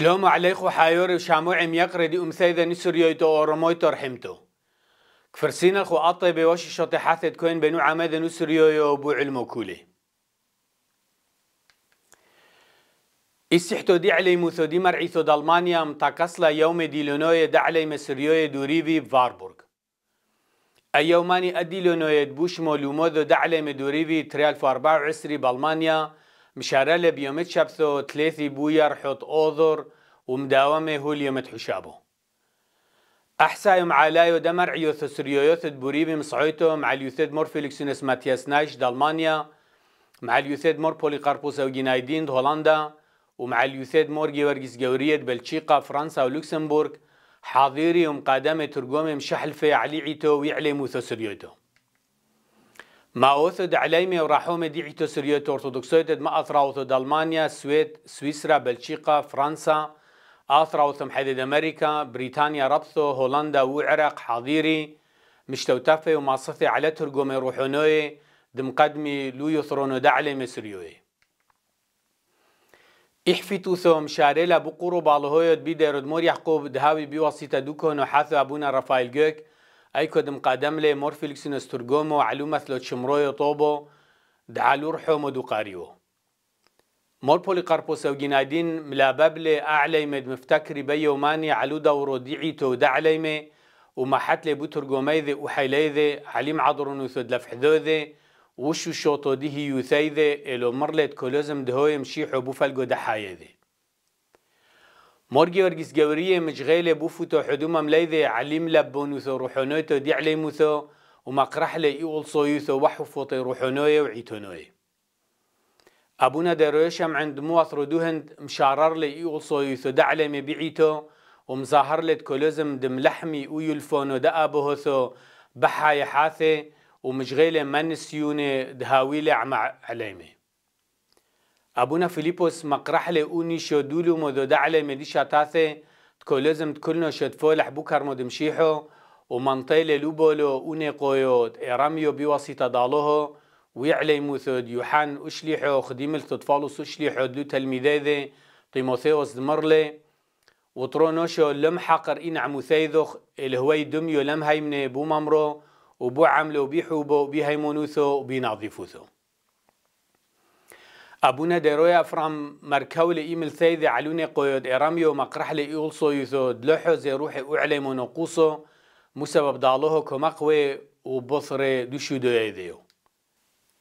سلام عليكم حيور شامو عم يقرأ دي أمسيدة نسوريوي تو أوروموي ترحمتو كفرسينا الخو أطيب وشي شوتي حاسد كوين بينو عمادة نسوريوي وبو علمو كولي إسيحتو دي علي موثو دي مرعيثو دالمانيا متاكسلا يوم دي ديلونوية دعلي مسريوية دوريبي فاربورغ أيوماني أديلونوية بوش مولومودو دعلي مدوريبي تريال فاربع عسري بالمانيا مشارة لبيومت شبثو تليثي بويا رحط أوذر ومداومة هو اليومت حشابو أحسايم علايو دمر عيو ثسريو يوثد بوريبي مصعيتو مع اليوثد مور فيليكسونس ماتياس نايش دالمانيا مع اليوثد مور بوليقاربوس وجينايدين هولندا ومع اليوثد مور جيورجيس جورية بلشيقة فرنسا ولوكسمبورغ حاضيري ومقادمة ترجمة مشحل في علي عيتو ويعلي موثو سريوتو ما اوثد عليمي وراحو مديعيتو سريوت ارثوذكسويت ما اثر المانیا، سویت، سویسرا، بلچیقا، فرانسا، اثر اثراوثم حدد امریکا، بریتانیا، ربثو هولندا و حاضیری، وعراق حاضيري مشتوتفي وماصفي على ترجمة روحونوي دمقدمي لو يثرونو دعلي مسريوي احفتو ثم شاريلا بقورو بالهويت بيدير دمور يحقوب دهاوی بواسطة دوكون وحاثو ابونا رفایل گوک، أيكو دم قادم لي مورفيلكس نسترغومو علو مثلو تشمروي طوبو دعالو رحومو دوقاريو مول بوليقاربوس أوجينادين ملا بابلي أعلي مد مفتكري بيوماني علو دورو ديعيتو دعليمي ومحت لي بوترغوميذي وحيليذي عليم عضرون وثود لفحذوذي وشو شوطو ديهي يوثيذي إلو مرلت كولوزم دهوي مشيحو بوفالقو دحايذي مارجيورجيس جوريه مش غالي بوفوتو حدوما ملايذة عليم لبونوثو روحونوتو دي و ومقرح لي إيول صيوثو وحفوطي و وعيتونوية أبونا درویشم عند مواثر دوهند مشارر لي إيول صيوثو دعلمي بيعيتو مظاهر لي تكولوزم دم لحمي ويولفونو دا أبوهثو بحا يحاثي ومش غالي من سيوني دهاويلة عما عليمي ابونا فيليبوس مقرح لي اوني شو دولو مدو دعلي مدي شاتاثي تكو لازم تكلنا شد فولح بوكر مد مشيحو ومنطي لي لوبولو اوني قويوت اراميو بواسطة دالوهو ويعلي موثود يوحان اشليحو خديم التطفالوس اشليحو دلو تلميذيذي تيموثيوس دمرلي وطرونوشو لم حقر إن عموثيذخ الهوي دميو لم هيمني بو ممرو وبو عملو بيحوبو بيهيمونوثو بينظفوثو أبونا دروي أفرام مركول إيميل سيدي علوني قيود إراميو مقرح لي إولسو يثو دلوحو زي روحي أعلي منقوصو مسبب دالوه كمقوي وبصري دوشو دو يديو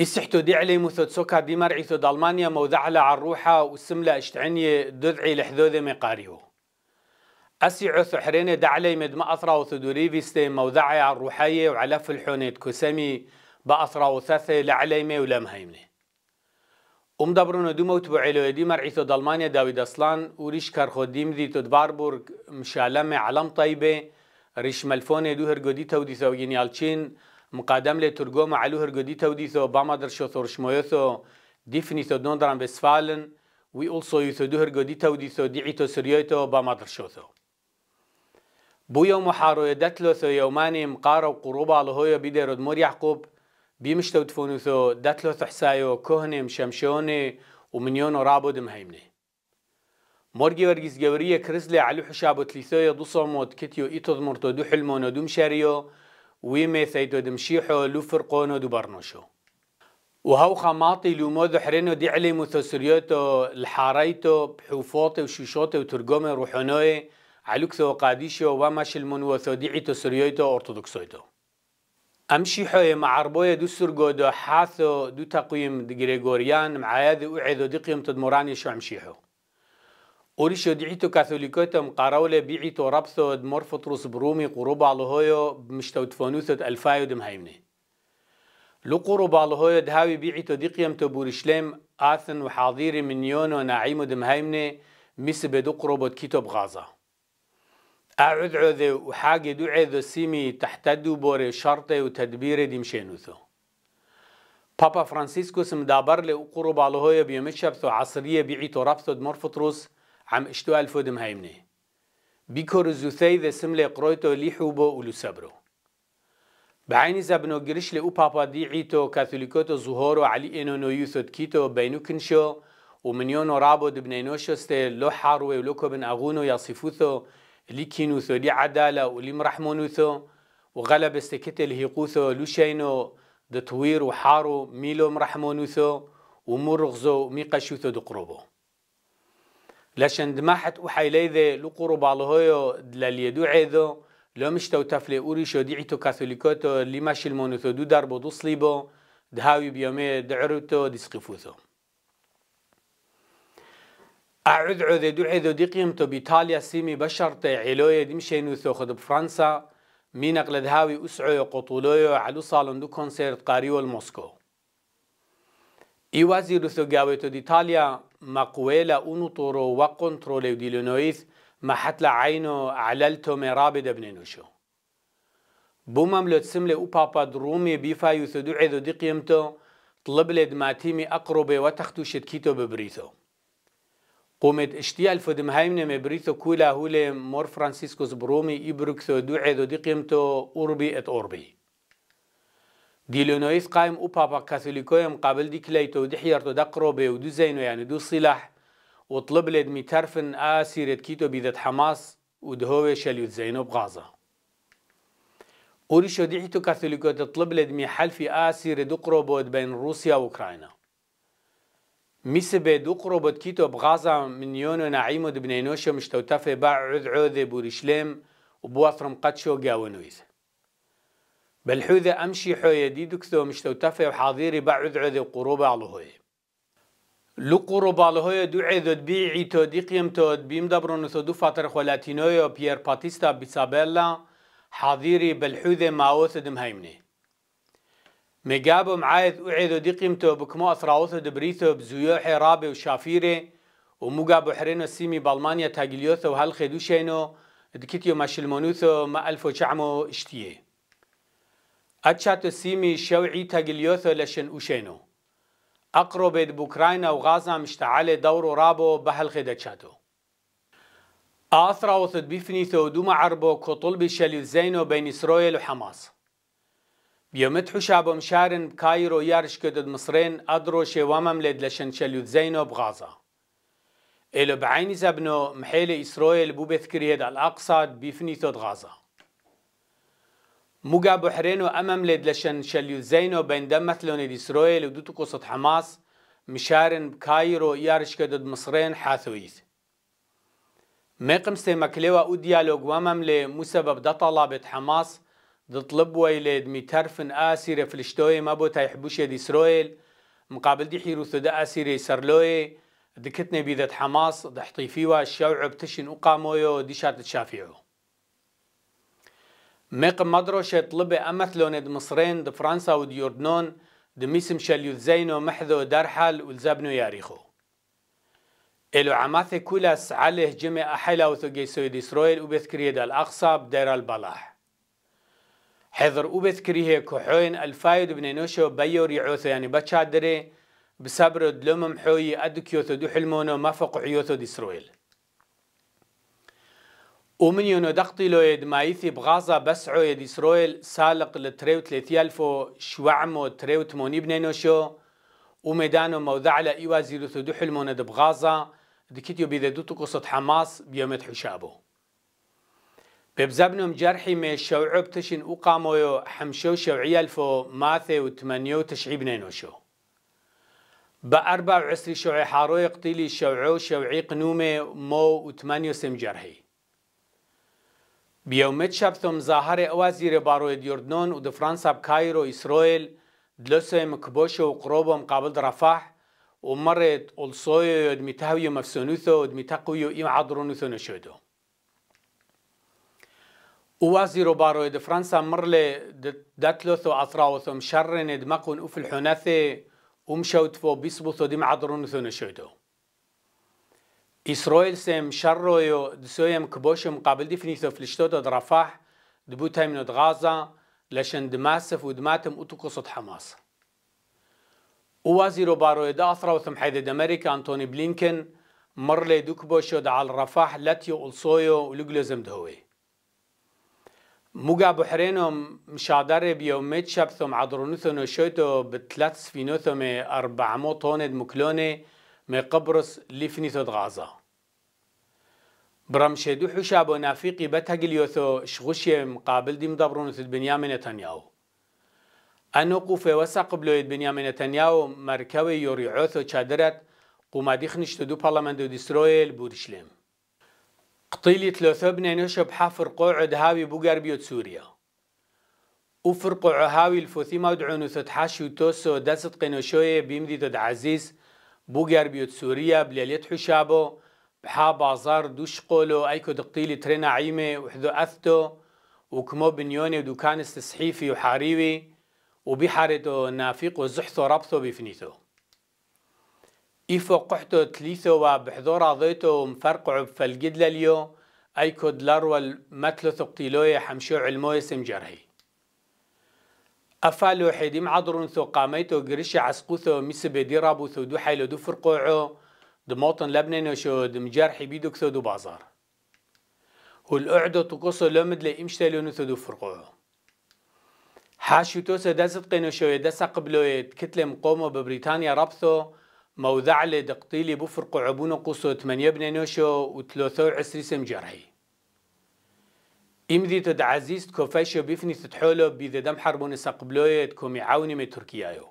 إسحتو علي مثو تسوكا دي مرعيثو دالمانيا موذعلة وسملا إشتعيني اشتعني لحذو ذي مقاريو أسي عثو حريني دعلي مدما أثرا وثدوري فيستي موذعي عالروحية وعلى الحونيت كسامي بأثرا وثاثي لعليمي ولمهيمني ام دبرون دوم اوت بو علويدي مرعيتو دلمانی داوید اسلان و ریش وريش كارخوديم ديتو دباربورغ مشالم علم طایبه ریش ملفون دو هرگو دی تو چین مقادم لی ترگو معلو هرگو دی تو ديتو باما در شوتور دیفنی ديفنيتو دون دران بسفالن وي also يتو دو هرگو دی تو تو سریوی تو باما در شوتو بو يوم حارو يدتلو یومانی مقار و قروبا لهويو بیده رود مور یعقوب بيمشتو ثو داتلو تحسايو كهنم مشمشوني ومنيونو رابود مهيمنه مرگی ورگیز گوریه كرزلي علو حشاب و تلیثوی دو كتيو کتیو ایتو دمرتو دو حلمونو دوم شریو ویمه ثیتو دمشیحو لو فرقونو دو برنوشو وهو خماطي لو مود حرينو دي علي مثسريوتو الحاريتو بحوفوتي وشوشوتي وترقومي روحونوي كثو قاديشو وماش المنوثو ديعي تسريوتو أرثوذكسويتو امشي حوي مع عربوية دو سرقو دو حاثو دو تقويم دي غريغوريان معايد وعيدو دي قيم تدموراني شو امشيحو أوريشو دعيتو كاثوليكوتو قاراولة بيعيتو ربثو دمور فطروس برومي قروبا لهويو بمشتو تفونوثو الفايو دمهايمني لو قروبا لهويو دهاوي بيعيتو دي قيم تبوريشليم آثن وحاضيري منيونو ناعيمو دمهايمني ميس بدو قروبو دكيتو بغازا أعود عوذي وحاجة دوعي ذو سيمي تحتدو بوري شرطي وتدبيري دي مشينوثو بابا فرانسيسكو سم دابر لي وقرب على هوي بيمشبثو عصرية بيعيتو رابثو دمر فطروس عم اشتو ألفو دم هايمني بيكور زوثي ذا سم لي قرويتو ليحوبو ولو سبرو بعيني زبنو قرش لي بابا دي عيتو كاثوليكوتو زهورو علي إنو نويوثو تكيتو بينو كنشو ومنيونو رابو دبنينوشو ستي لو حاروي ولوكو بن أغونو يصفوثو اللي كينوثو اللي عدالة واللي مرحمونوثو وغلب استكتل هيقوثو لوشينو دطوير وحارو ميلو مرحمونوثو ومرغزو ميقشوثو دقروبو لشان دماحت وحيليذي لقرب على هيو لليدو عيذو لو مشتو تفلي أوريشو ديعتو كاثوليكوتو اللي ماشي المونوثو دو دربو دو صليبو دهاوي بيومي دعروتو ديسقفوثو اعود عودة دو عيدو دي قيمتو بيطاليا سيمي بشرتي عيلوية دمشينو ثوخد بفرنسا مينق لدهاوي أسعوية قطولوية علو صالون دو كونسيرت قاريو الموسكو اي وزيرو ثوغاويتو ديطاليا مقويلا اونو طورو دي لنويث ما حتلا عينو عللتو مرابد ابنينوشو بو مملو تسملي او بابا درومي بيفا دو عيدو دي قيمتو طلب لدماتيمي اقربي وتختو شتكيتو ببريثو قومت اشتيا الفدم هايمن مبريتو كولا هولي مور فرانسيسكو برومي إبركثو دوعي دو دي قيمتو أوربي ات أوربي دي لونويس قائم او بابا كاثوليكويم قابل دي كليتو دي حيارتو دقرو بي ودو زينو يعني دو صلاح وطلب لد ميترفن آسيرت كيتو بيدت حماس ودهوه شليو زينو بغازا دي حيتو كاثوليكو تطلب لد مي حلفي آسيرت دقرو بود بين روسيا وكراينا. ميسي بيد أقربت كيتو بغازا من يونو نعيمو دبنينوشو مشتوتفي باع عود عوذي بورشليم وبواثرم قدشو قاونويز بالحوذة أمشي حوية ديدكثو مشتوتفي وحاضيري باع عذ عوذي قروبة على هوي لو قروبة على هوي دعي ذو تو دي تو دبيم دبرونو ثو دو فاتر خولاتينويو بيير باتيستا بيسابيلا حاضيري بالحوذة ماوث دمهيمني مجابو معايد وعيدو دي قيمتو بكمو أسراوثو دبريثو بزيوحي رابي وشافيري وموغا حرينو سيمي بالمانيا تاجليوثو وهل خدوشينو دكتيو ماشلمونوثو ما ألفو شعمو اشتيه أتشاتو سيمي شوعي تاجليوثو لشن أوشينو أقربت بوكراينا وغازا مشتعال دورو رابو بهل دتشاتو آثرا دبيفنيثو بيفنيثو دوما عربو كطلب شليو زينو بين إسرائيل وحماس يومت حشابم شارن بكايرو يارش كدد مصرين أدرو شوامم لد لشنشليوت زينو بغازا إلو بعيني زبنو محيل إسرائيل بوبثكري هيد الأقصى بيفني تود غازا موجا بحرينو أمم لد لشنشليوت زينو بين دمت لوند إسرائيل ودوتو قصد حماس مشارن بكايرو يارش كدد مصرين حاثويت مقم سيمكليوا وديالوج وامم لمسبب ده طلبة حماس دطلب ويلد ميترفن آسيرة فلشتوي ما بو تايحبوش يد إسرائيل مقابل دي حيروثو دا آسيرة سرلوي دكتنا بيدت حماس دحطيفيوا الشوع بتشن أقامويو دي شارت تشافيعو ميق مدرش طلب أمثلون دي مصرين دي فرنسا ودي يوردنون دي ميسم شليو زينو محذو درحل ولزابنو ياريخو إلو عماثي كولاس عليه جمع أحيلا وثو وثقي سويد إسرائيل وبذكرية الأقصى بدير البلاح حذر وبس كريه كحوين الفايد بنينوشو بيور يعوثو يعني بشادري بسبر دلومم حوي أدكيوثو دو حلمونو مفق عيوثو دي إسرائيل ومن يونو دقتلو يد مايثي بغازا بسعو يد إسرائيل سالق لتريو تلاتيالفو شوعمو تريو تموني نوشو وميدانو موضع لإيوازي لثو دو حلمونو دبغازا دكتيو بيددوتو قصد حماس بيومت حشابو ببزبنم جرحي من الشوعب تشن وقامو حمشو شوعي الفو ماثي وثمانية وتشعي بنينوشو بأربع عسري شوعي حارو يقتلي شوعو شوعي قنومي مو وثمانية سم جرحي بيومت شبثم ظاهر أوازير بارو ديوردنون ود فرنسا بكايرو إسرائيل دلسهم كبوشو وقروبهم قابل رفح ومرت ألصويو يدمتهويو مفسونوثو يدمتقويو إم عدرونوثو نشودو وازي روبارو د فرنسا مرلي داتلوثو عطراوثو مشرن دمقون اوف الحناثي ومشوتفو بيسبوثو دي دم ثون نشوتو إسرائيل سم شرويو دسويم مقابل دي فنيثو فلشتوتو درفاح دبوتها من غازا لشان دماسف ودماتم أتوكسط حماس ووزير بارو دا أثرا وثم حيد أمريكا أنتوني بلينكن مرلي دوكبوشو دعال رفاح لاتيو ألصويو ولقلزم دهوي موجا بحرينهم مشادر بيوميت شبثم عدرونثن وشويتو بثلاث سفينوثم 400 طن مكلوني من قبرص لفنيثو غازا برمشيدو حشاب ونافيقي بتاقليوثو شغوشي مقابل دي مدبرونث بنيامي نتنياهو أنو قوفي وسا قبلو بنيامي نتنياهو مركوي يوريعوثو شادرت قوما ديخنشتو دو برلمان دو ديسرويل بورشلم قطيلي ثلاثة بنينوشة بحفر قوع هاوي بقربية سوريا وفر قوع هاوي الفوثي دعونو تتحاشي وتوسو داست قنوشوية بيمدي تدعزيز بقربية سوريا بليلية حشابو بحا بازار دوش قولو ايكو دقطيلي ترين عيمة وحذو اثتو وكمو بنيوني ودوكان استسحيفي وحاريوي وبحارتو نافيق وزحثو ربثو بفنيتو إيفو قحتو تليسو وبحضورا ضيتو مفرقعو بفلقدلا اليو أيكود لارو المتلو ثقتيلوي حمشو علموي سمجرهي أفالو حيديم عضرون ثو قاميتو قريشي عسقوثو ميس بيديرابو ثو دو حيلو دو فرقوعو دموطن لبنانو شو دمجرحي بيدوك ثو دو بازار والقعدو تقصو لومد لإمشتلو نثو دو فرقوعو حاشو توسو دازت قينو شو يدسا قبلو يتكتلم قومو ببريطانيا ربثو موضع دقتيلي بفرق عبون قصو 8 بن نوشو و 23 سم جرحي امدي تد عزيز كوفاشو بيفني تتحولو بيد دم حربون سقبلويت كومي عوني من تركيايو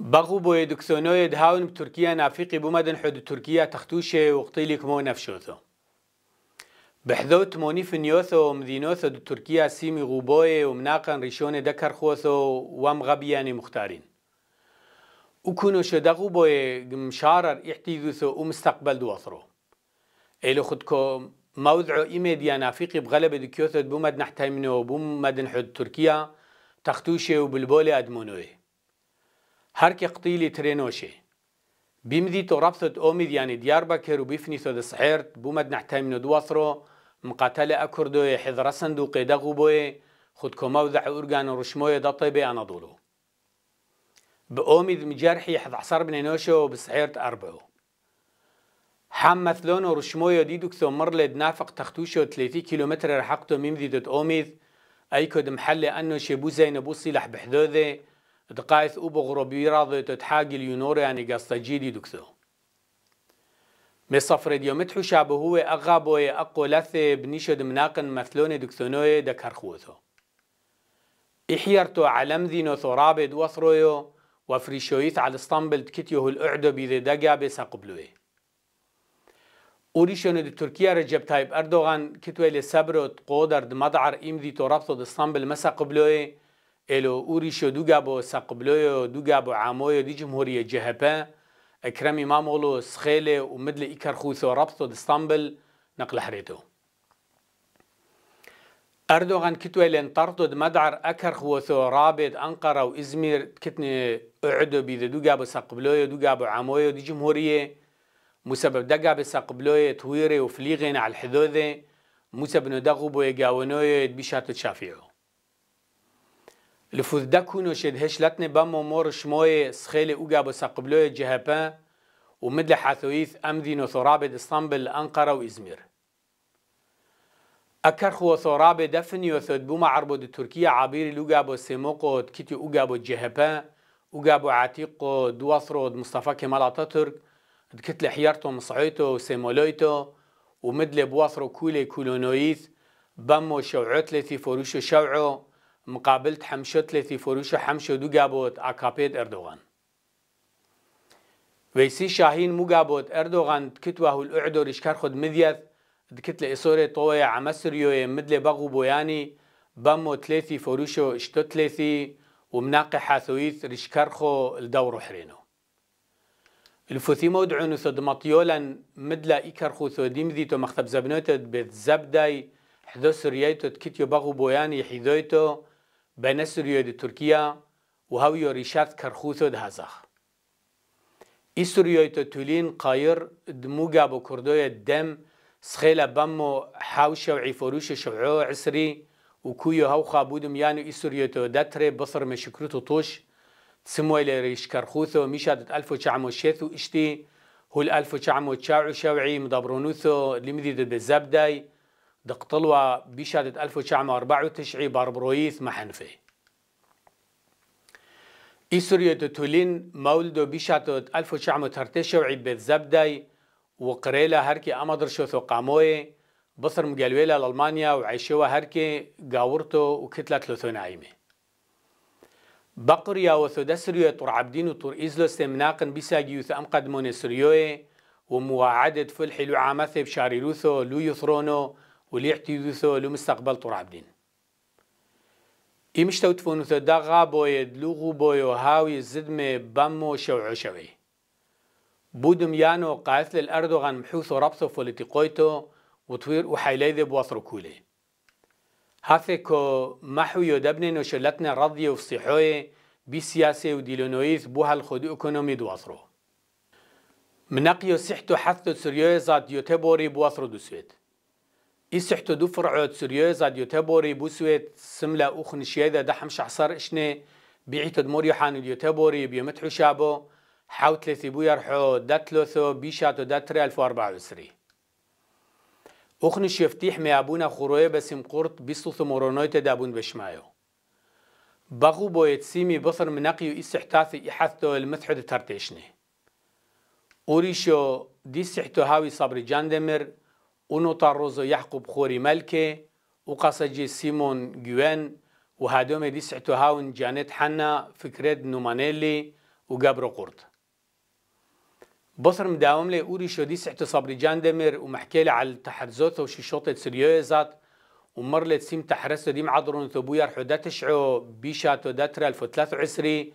بغو بو يدكسونويد هاون بتركيا نافيقي بومدن حد تركيا تختوشي وقتيلك مو نفشوثو بحذو تموني فنيوثو ومدينوثو دو تركيا سيمي غوبوي ومناقن ريشون دكر خوثو ومغبياني مختارين وكونو شدغو بو مشارر احتيذوثو ومستقبل دوثرو إلو خدكم موضع إيميد ينافيقي بغلبة دكيوثو بومد نحتاي منو بومد نحد تركيا تختوشي وبالبولي أدمونوي هركي قطيلي ترينوشي بمدي تو ربطت أوميد يعني ديار بكر وبيفني ثو دسحيرت بومد نحتاي منو دوثرو مقاتلة أكردوي حذر صندوقي دغو بوي خدكو موضع أورغان ورشموي دطيبي أنا دولو بقومي ذم جرحي حد عصار بن نوشو بسعيرت أربعو حام مثلون ورشمويو ديدو كثو مر لد نافق تختوشو 30 كيلومتر رحقتو ميمذي دوت أوميذ أيكو دمحل أنو شبو زين بوصي لح بحدوذي دقايث أوبو غربي راضي تتحاقي اليونوري يعني قصتجي ديدو كثو مصفر متحو شابو هو أغابوي أقو لثي بنيشو دمناقن مثلون دكثونوي دكرخوثو إحيرتو علم ذينو ثرابد وثرويو وفريشويت على اسطنبل تكتيه الأعدو بيدي دقا بيسا قبلوه أوريشون دي تركيا رجب تايب أردوغان كتوه لسبر تقودر دمدعر إم دي توربطو دي اسطنبل مسا قبلوه إلو أوريشو دوغا بو سا قبلوه دوغا بو عاموه دي جمهورية جهبه أكرم إمامولو سخيله ومدل إكرخوثو ربطو دي اسطنبل نقل حريته أردوغان كتويلين طردد مدعر أكرخ وثو رابط أنقرة وإزمير كتني أعدو بيذ دو قابو ساقبلوية دو قابو عموية دي جمهورية مسبب دا قابو ساقبلوية تويري وفليغين على الحذوذي مسبب دا بو يقاونوية بشاتو تشافيعو لفوذ دا كونو شد هشلتني بامو مور شموية سخيلي او قابو ساقبلوية جهبان ومدل حاثويث ثو وثرابط إسطنبل أنقرة وإزمير اکر خو سراب دفن یو ثد بو معرب د ترکیه يوسد بو عربو دو تركيا عبير لوغابو سيموقو كيتي اوغابو جهبا اوغابو عتيقو دواسرو مصطفى كمال اتاتورك دكت لحيارتو مصعيتو سيمولويتو ومدل بواسرو كولي كولونويس بمو شوعتلتي فروشو شوعو مقابلت حمشتلتي فروشو حمشو دوغابوت اکاپید اردوغان ویسی شاهین شاهين مقابوت اردوغان كتوه الاعدو رشکر خود مذيث دکت لی اسوره طوی عمسریو مدل بغو بویانی بمو ثلاثي فوروشو اشتو ثلاثي ومناقي حاثويث رشكرخو الدورو حرينو الفوثي مودعون ثدمطيولا مدلا إكرخو ثوديم ذيتو مختب زبنوتد بيت زبداي حذو سريايتو تكتيو بغو بوياني حذويتو بين سوريا دي تركيا وهاويو ريشات كرخوثو دهازاخ إي سوريايتو تولين قاير دموغا بو كردوية دم سخيلة بمو حاوشة وعيفوروشة شعو عسري وكويو هاو خابودم يانو يعني إسوريوتو داتري بصر مشكروتو توش تسموه لريش كرخوثو ميشادت ألف وشعمو شيثو إشتي هول ألف وشعمو تشاعو شوعي مدبرونوثو لمديد بزبداي دقطلوا بيشادة ألف وشعمو أربع وتشعي باربرويث محنفي إسوريوتو تولين مولدو بيشادة ألف وشعمو ترتشوعي بزبداي وقريلا هركي أمدر شوثو قاموي بصر مقالويلا لألمانيا وعيشوا هركي قاورتو وكتلة ثلاثون عيمة بقريا وثودسريو طور عبدين وطور إزلو سيمناقن بيساقيو يوث قدمون سريوي ومواعدة فلحي لو عامثي لوثو لو يثرونو وليعتيذوثو لو مستقبل طور عبدين إمشتو تفونو ثو داغا بويد لوغو بويو هاوي زدمي بامو شوعو شوي بودم يانو قاس للأردوغان محوثو ربصو فوليتيقويتو وطوير وحيلي ذي كولي هافي كو محو يودبني وشلتنا رضي وفصيحوي سياسي وديلونويز بوها الخود اكونومي دواسرو منقيو سحتو حثو سريوي زاد يوتبوري بواسرو دوسويت اي سحتو دو فرعو سريوي زاد يوتبوري بوسويت سملا اخن ذا دحم شعصر اشني بيعيتو دموريو حانو يوتبوري بيومتحو شابو حوتلثي بويرحو داتلوثو بيشاتو داتري 1024 أخن شفتيح ميابونا خروي بسم قرط بيستو ثمورونويت دابون بشمايو بغو بويت سيمي بصر منقيو إستحتاثي إحثتو المثحد ترتيشني أوريشو دي سحتو هاوي صبري جاندمر اونو تاروزو يعقوب خوري ملكي وقصجي سيمون جوان وهادومي دي سحتو هاون جانيت حنا فكريد نومانيلي وقبرو قرط بصر مداوم لي اوري شو سحت صبري جان دمر ومحكي لي على تحرزوت وشي شوطة سريوزات ومر لي تسيم تحرس دي معضرون ثبويا رحو دا تشعو بيشاتو داترا الف 23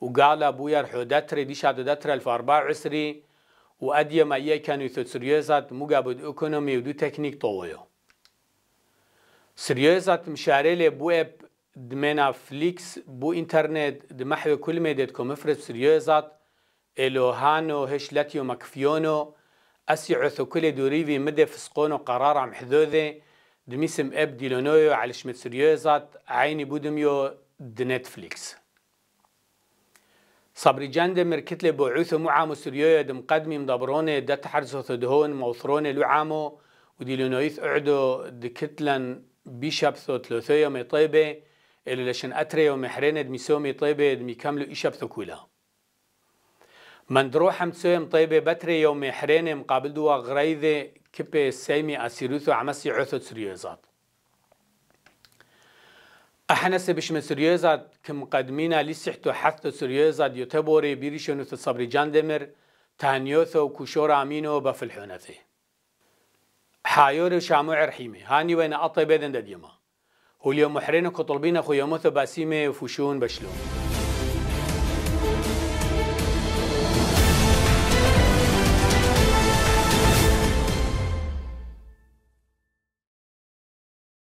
وقال ابويا رحو داتري ديشاتو داترا الف 24 وأدي ما إياه كانوا يثوت سريوزات مقابد اكونومي ودو تكنيك طويو سريوزات مشاري لي بويب دمنا فليكس بو انترنت دمحو كل ميدتكم افرز سريوزات إلوهانو هش لاتيو مكفيونو أسي عثو كل دوريفي مدى فسقونو قرار عم حذوذي دميسم اب ديلونويو على شمتسريوزات عيني بودميو دنتفليكس صبري مركتل بو عثو معامو سريوية دم قدمي مدبروني دا تحرزو ثدهون موثروني لعامو وديلونويث اعدو دكتلن بيشابثو تلوثيو مي طيبه إلو لشن أتريو محرين دمي سومي طيبه دمي كاملو إشابثو كولا من دروحم تسويم طيبة بتري يومي حريني مقابل دوا غريذي كبه سيمي أسيروثو عمسي عثو تسريوزات أحنس بش من سريوزات كم قدمينا لسحتو حثو تسريوزات يتبوري بيريشونو تصبري جاندمر تانيوثو كشور عمينو بفلحونثي حايور شامو عرحيمي هاني وين أطيبين دديما واليوم محرين كطلبين أخو يوموثو باسيمي وفوشون بشلون